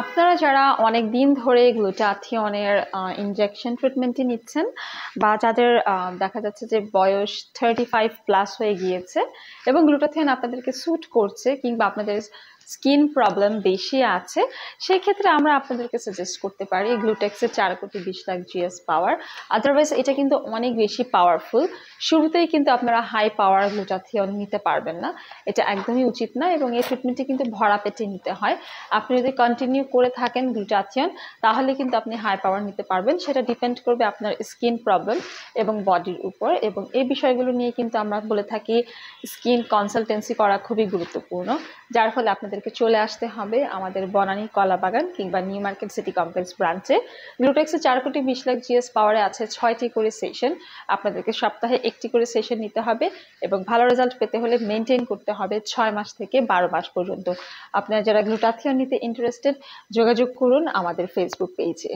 আপনারা যারা অনেক দিন ধরে গ্লুটাথিয়নের ইনজেকশন ট্রিটমেন্টই নিচ্ছেন বা যাদের দেখা যাচ্ছে যে বয়স থার্টি ফাইভ প্লাস হয়ে গিয়েছে এবং গ্লুটাথিয়ন আপনাদেরকে স্যুট করছে কিংবা আপনাদের স্কিন প্রবলেম বেশি আছে সেই ক্ষেত্রে আমরা আপনাদেরকে সাজেস্ট করতে পারি গ্লুটেক্সের চার কোটি বিশ লাখ জিএস পাওয়ার আদারওয়াইজ এটা কিন্তু অনেক বেশি পাওয়ারফুল শুরুতেই কিন্তু আপনারা হাই পাওয়ার গ্লুটাথিয়ন নিতে পারবেন না এটা একদমই উচিত না এবং এই ট্রিটমেন্টটি কিন্তু ভরা পেটে নিতে হয় আপনি যদি কন্টিনিউ করে থাকেন গ্লুটাথিয়ন তাহলে কিন্তু আপনি হাই পাওয়ার নিতে পারবেন সেটা ডিপেন্ড করবে আপনার স্কিন প্রবলেম এবং বডির উপর এবং এই বিষয়গুলো নিয়ে কিন্তু আমরা বলে থাকি স্কিন কনসালটেন্সি করা খুবই গুরুত্বপূর্ণ যার ফলে আপনাদেরকে চলে আসতে হবে আমাদের বনানী কলা বাগান কিংবা নিউ মার্কেট সিটি কমপ্লেক্স ব্রাঞ্চে গ্লুটেক্সে চার কোটি বিশ লাখ জিএস পাওয়ারে আছে ছয়টি করে সেশন আপনাদেরকে সপ্তাহে একটি করে সেশন নিতে হবে এবং ভালো রেজাল্ট পেতে হলে মেনটেন করতে হবে ছয় মাস থেকে বারো মাস পর্যন্ত আপনারা যারা গ্লুটাথিয়ন নিতে ইন্টারেস্টেড যোগাযোগ করুন আমাদের ফেসবুক পেজে